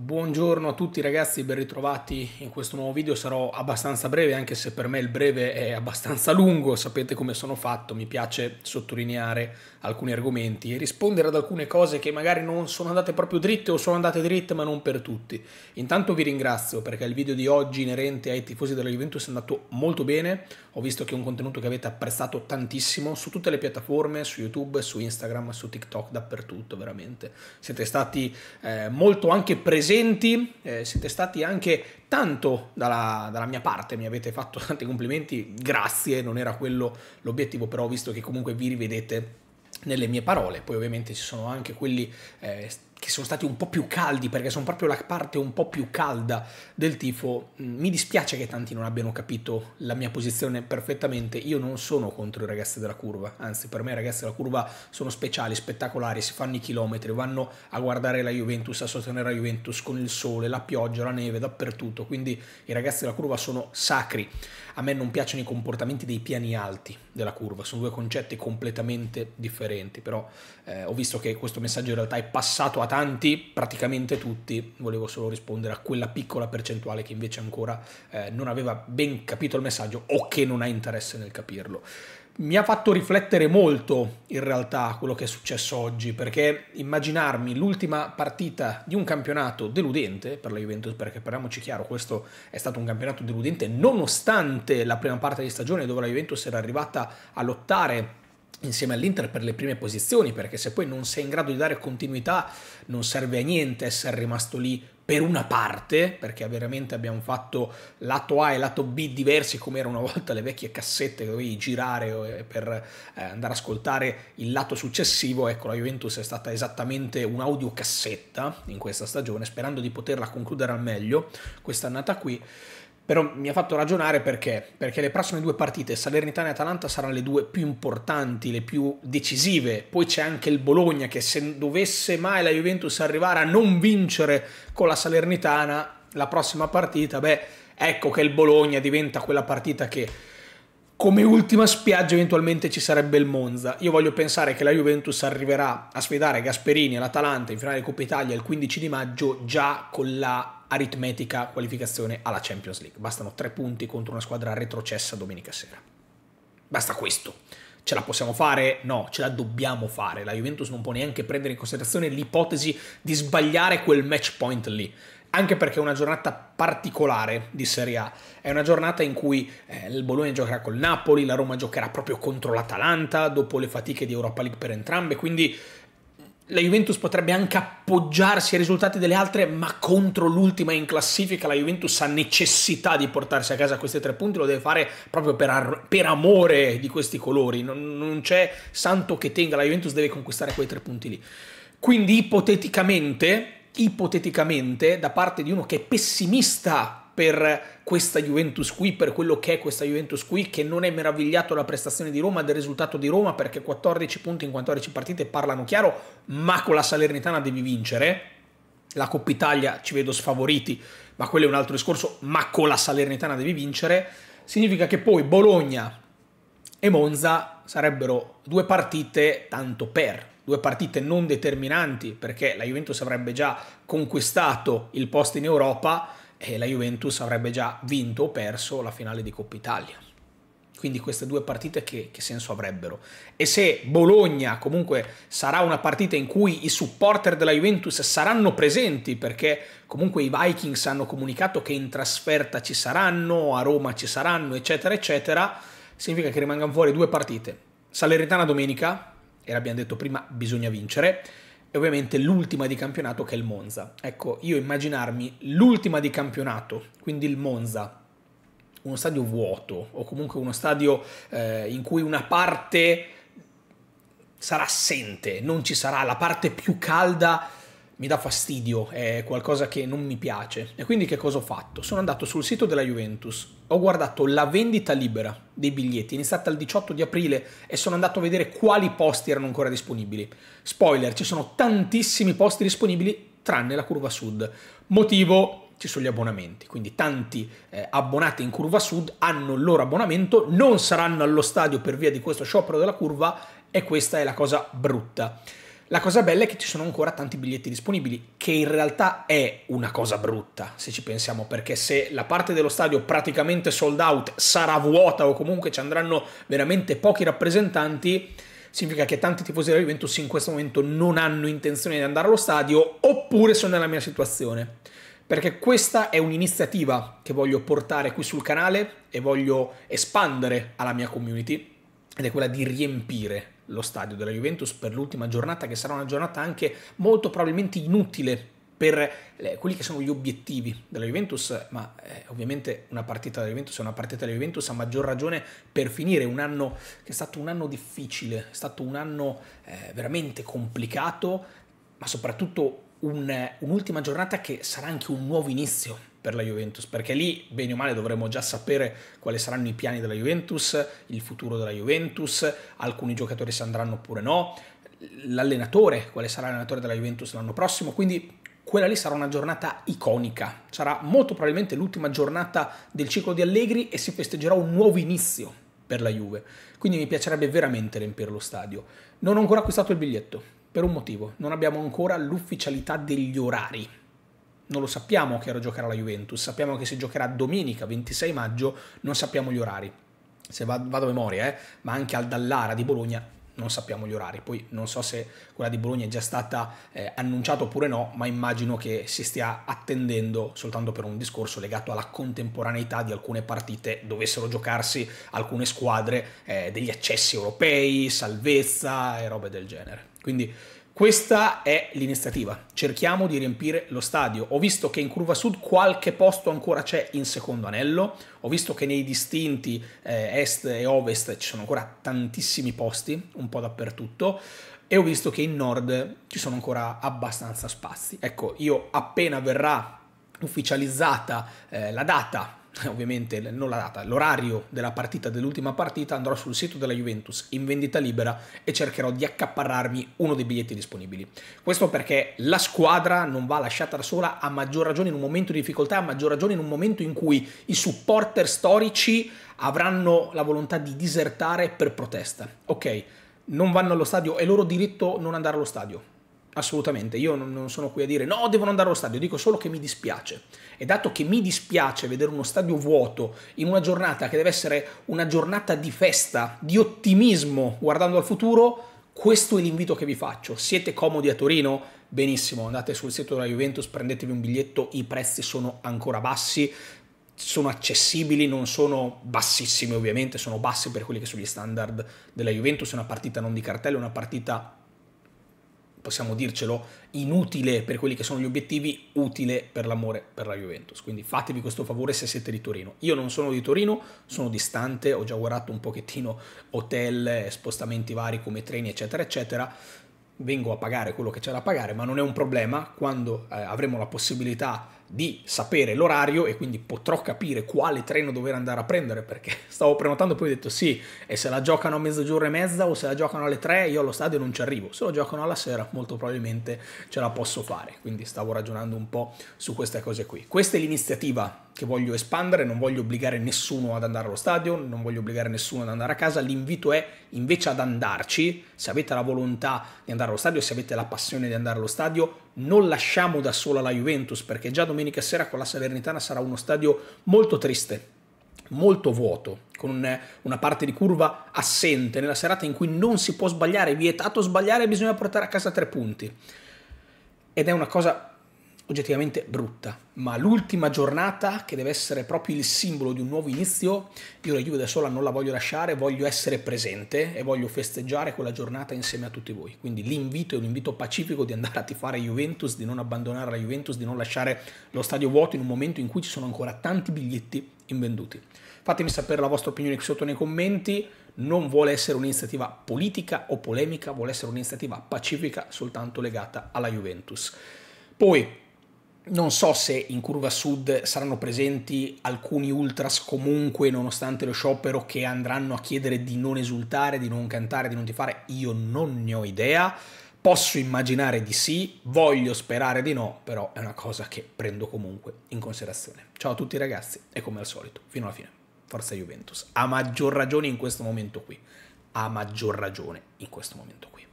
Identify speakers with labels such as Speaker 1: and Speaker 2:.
Speaker 1: Buongiorno a tutti ragazzi, ben ritrovati in questo nuovo video, sarò abbastanza breve anche se per me il breve è abbastanza lungo, sapete come sono fatto, mi piace sottolineare alcuni argomenti e rispondere ad alcune cose che magari non sono andate proprio dritte o sono andate dritte ma non per tutti. Intanto vi ringrazio perché il video di oggi inerente ai tifosi della Juventus è andato molto bene, ho visto che è un contenuto che avete apprezzato tantissimo su tutte le piattaforme, su YouTube, su Instagram, su TikTok, dappertutto veramente. Siete stati eh, molto anche presenti presenti, eh, siete stati anche tanto dalla, dalla, mia parte, mi avete fatto tanti complimenti, grazie, non era quello l'obiettivo, però visto che comunque vi rivedete nelle mie parole, poi ovviamente ci sono anche quelli eh, che sono stati un po' più caldi perché sono proprio la parte un po' più calda del tifo. Mm, mi dispiace che tanti non abbiano capito la mia posizione perfettamente. Io non sono contro i ragazzi della curva, anzi per me i ragazzi della curva sono speciali, spettacolari, si fanno i chilometri, vanno a guardare la Juventus, a sostenere la Juventus con il sole, la pioggia, la neve, dappertutto. Quindi i ragazzi della curva sono sacri. A me non piacciono i comportamenti dei piani alti della curva, sono due concetti completamente differenti, però eh, ho visto che questo messaggio in realtà è passato a tanti, praticamente tutti, volevo solo rispondere a quella piccola percentuale che invece ancora eh, non aveva ben capito il messaggio o che non ha interesse nel capirlo. Mi ha fatto riflettere molto in realtà quello che è successo oggi, perché immaginarmi l'ultima partita di un campionato deludente per la Juventus, perché parliamoci chiaro, questo è stato un campionato deludente nonostante la prima parte di stagione dove la Juventus era arrivata a lottare insieme all'Inter per le prime posizioni, perché se poi non sei in grado di dare continuità non serve a niente essere rimasto lì per una parte, perché veramente abbiamo fatto lato A e lato B diversi come era una volta le vecchie cassette che dovevi girare eh, per eh, andare a ascoltare il lato successivo, ecco la Juventus è stata esattamente un'audiocassetta in questa stagione, sperando di poterla concludere al meglio quest'annata qui però mi ha fatto ragionare perché? Perché le prossime due partite, Salernitana e Atalanta, saranno le due più importanti, le più decisive. Poi c'è anche il Bologna che se dovesse mai la Juventus arrivare a non vincere con la Salernitana la prossima partita, beh, ecco che il Bologna diventa quella partita che come ultima spiaggia eventualmente ci sarebbe il Monza. Io voglio pensare che la Juventus arriverà a sfidare Gasperini e l'Atalanta in finale Coppa Italia il 15 di maggio già con la aritmetica qualificazione alla Champions League. Bastano tre punti contro una squadra retrocessa domenica sera. Basta questo. Ce la possiamo fare? No, ce la dobbiamo fare. La Juventus non può neanche prendere in considerazione l'ipotesi di sbagliare quel match point lì. Anche perché è una giornata particolare di Serie A. È una giornata in cui eh, il Bologna giocherà col Napoli, la Roma giocherà proprio contro l'Atalanta, dopo le fatiche di Europa League per entrambe. Quindi la Juventus potrebbe anche appoggiarsi ai risultati delle altre, ma contro l'ultima in classifica la Juventus ha necessità di portarsi a casa questi tre punti, lo deve fare proprio per, per amore di questi colori, non, non c'è santo che tenga, la Juventus deve conquistare quei tre punti lì. Quindi ipoteticamente, ipoteticamente, da parte di uno che è pessimista per questa Juventus qui, per quello che è questa Juventus qui, che non è meravigliato dalla prestazione di Roma, del risultato di Roma, perché 14 punti in 14 partite parlano chiaro, ma con la Salernitana devi vincere. La Coppa Italia ci vedo sfavoriti, ma quello è un altro discorso, ma con la Salernitana devi vincere. Significa che poi Bologna e Monza sarebbero due partite tanto per, due partite non determinanti, perché la Juventus avrebbe già conquistato il posto in Europa e la Juventus avrebbe già vinto o perso la finale di Coppa Italia. Quindi queste due partite che, che senso avrebbero? E se Bologna comunque sarà una partita in cui i supporter della Juventus saranno presenti, perché comunque i Vikings hanno comunicato che in trasferta ci saranno, a Roma ci saranno, eccetera, eccetera, significa che rimangano fuori due partite. Salernitana domenica, e l'abbiamo detto prima, bisogna vincere e ovviamente l'ultima di campionato che è il Monza. Ecco, io immaginarmi l'ultima di campionato, quindi il Monza, uno stadio vuoto o comunque uno stadio eh, in cui una parte sarà assente, non ci sarà la parte più calda mi dà fastidio, è qualcosa che non mi piace. E quindi che cosa ho fatto? Sono andato sul sito della Juventus, ho guardato la vendita libera dei biglietti, iniziata il 18 di aprile e sono andato a vedere quali posti erano ancora disponibili. Spoiler, ci sono tantissimi posti disponibili tranne la curva sud. Motivo ci sono gli abbonamenti, quindi tanti eh, abbonati in curva sud hanno il loro abbonamento, non saranno allo stadio per via di questo sciopero della curva e questa è la cosa brutta. La cosa bella è che ci sono ancora tanti biglietti disponibili, che in realtà è una cosa brutta, se ci pensiamo, perché se la parte dello stadio praticamente sold out sarà vuota o comunque ci andranno veramente pochi rappresentanti, significa che tanti tifosi della Juventus in questo momento non hanno intenzione di andare allo stadio, oppure sono nella mia situazione. Perché questa è un'iniziativa che voglio portare qui sul canale e voglio espandere alla mia community, ed è quella di riempire lo stadio della Juventus per l'ultima giornata, che sarà una giornata anche molto probabilmente inutile per eh, quelli che sono gli obiettivi della Juventus, ma eh, ovviamente una partita della Juventus è una partita della Juventus a maggior ragione per finire un anno che è stato un anno difficile, è stato un anno eh, veramente complicato, ma soprattutto un, eh, un'ultima giornata che sarà anche un nuovo inizio per la Juventus, perché lì, bene o male, dovremo già sapere quali saranno i piani della Juventus, il futuro della Juventus, alcuni giocatori se andranno oppure no, l'allenatore, quale sarà l'allenatore della Juventus l'anno prossimo, quindi quella lì sarà una giornata iconica, sarà molto probabilmente l'ultima giornata del ciclo di Allegri e si festeggerà un nuovo inizio per la Juve, quindi mi piacerebbe veramente riempire lo stadio. Non ho ancora acquistato il biglietto, per un motivo, non abbiamo ancora l'ufficialità degli orari, non lo sappiamo che ora giocherà la Juventus, sappiamo che si giocherà domenica 26 maggio, non sappiamo gli orari. Se vado a memoria, eh, ma anche al Dallara di Bologna non sappiamo gli orari. Poi non so se quella di Bologna è già stata eh, annunciata oppure no, ma immagino che si stia attendendo soltanto per un discorso legato alla contemporaneità di alcune partite, dovessero giocarsi alcune squadre eh, degli accessi europei, salvezza e robe del genere. Quindi questa è l'iniziativa, cerchiamo di riempire lo stadio. Ho visto che in curva sud qualche posto ancora c'è in secondo anello, ho visto che nei distinti eh, est e ovest ci sono ancora tantissimi posti, un po' dappertutto, e ho visto che in nord ci sono ancora abbastanza spazi. Ecco, io appena verrà ufficializzata eh, la data ovviamente non la data, l'orario della partita, dell'ultima partita, andrò sul sito della Juventus in vendita libera e cercherò di accaparrarmi uno dei biglietti disponibili. Questo perché la squadra non va lasciata da sola a maggior ragione in un momento di difficoltà, a maggior ragione in un momento in cui i supporter storici avranno la volontà di disertare per protesta. Ok, non vanno allo stadio, è loro diritto non andare allo stadio assolutamente, io non sono qui a dire no, devono andare allo stadio, dico solo che mi dispiace. E dato che mi dispiace vedere uno stadio vuoto in una giornata che deve essere una giornata di festa, di ottimismo guardando al futuro, questo è l'invito che vi faccio. Siete comodi a Torino? Benissimo, andate sul sito della Juventus, prendetevi un biglietto, i prezzi sono ancora bassi, sono accessibili, non sono bassissimi ovviamente, sono bassi per quelli che sono gli standard della Juventus, è una partita non di cartello, è una partita possiamo dircelo, inutile per quelli che sono gli obiettivi, utile per l'amore per la Juventus. Quindi fatevi questo favore se siete di Torino. Io non sono di Torino, sono distante, ho già guardato un pochettino hotel, spostamenti vari come treni, eccetera, eccetera. Vengo a pagare quello che c'è da pagare, ma non è un problema quando eh, avremo la possibilità di sapere l'orario e quindi potrò capire quale treno dover andare a prendere perché stavo prenotando e poi ho detto sì e se la giocano a mezzogiorno e mezza o se la giocano alle tre io allo stadio non ci arrivo se lo giocano alla sera molto probabilmente ce la posso fare quindi stavo ragionando un po' su queste cose qui questa è l'iniziativa che voglio espandere non voglio obbligare nessuno ad andare allo stadio non voglio obbligare nessuno ad andare a casa l'invito è invece ad andarci se avete la volontà di andare allo stadio se avete la passione di andare allo stadio non lasciamo da sola la Juventus perché già domenica sera con la Salernitana sarà uno stadio molto triste, molto vuoto, con una parte di curva assente nella serata in cui non si può sbagliare, vietato sbagliare bisogna portare a casa tre punti. Ed è una cosa oggettivamente brutta, ma l'ultima giornata che deve essere proprio il simbolo di un nuovo inizio, io la Juve da sola non la voglio lasciare, voglio essere presente e voglio festeggiare quella giornata insieme a tutti voi. Quindi l'invito è un invito pacifico di andare a tifare Juventus, di non abbandonare la Juventus, di non lasciare lo stadio vuoto in un momento in cui ci sono ancora tanti biglietti invenduti. Fatemi sapere la vostra opinione qui sotto nei commenti, non vuole essere un'iniziativa politica o polemica, vuole essere un'iniziativa pacifica soltanto legata alla Juventus. Poi non so se in curva sud saranno presenti alcuni ultras comunque nonostante lo sciopero che andranno a chiedere di non esultare, di non cantare, di non tifare, io non ne ho idea. Posso immaginare di sì, voglio sperare di no, però è una cosa che prendo comunque in considerazione. Ciao a tutti ragazzi e come al solito, fino alla fine, forza Juventus. A maggior ragione in questo momento qui, a maggior ragione in questo momento qui.